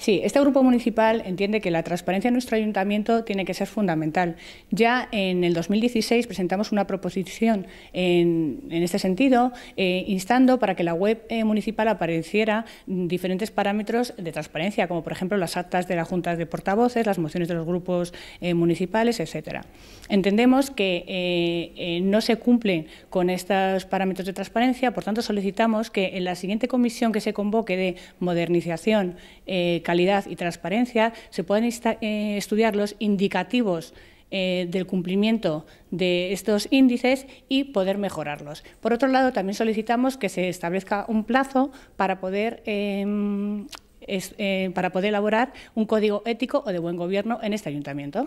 Sí, este grupo municipal entiende que la transparencia en nuestro ayuntamiento tiene que ser fundamental. Ya en el 2016 presentamos una proposición en, este sentido, eh, instando para que la web eh, municipal apareciera diferentes parámetros de transparencia, como por ejemplo las actas de la Junta de portavoces, las mociones de los grupos eh, municipales, etcétera. Entendemos que no se cumplen con estos parámetros de transparencia, por tanto solicitamos que en la siguiente comisión que se convoque de modernización, calidad y transparencia, se pueden eh, estudiar los indicativos eh, del cumplimiento de estos índices y poder mejorarlos. Por otro lado, también solicitamos que se establezca un plazo para poder... Em, eh, para poder elaborar un código ético o de buen gobierno en este ayuntamiento.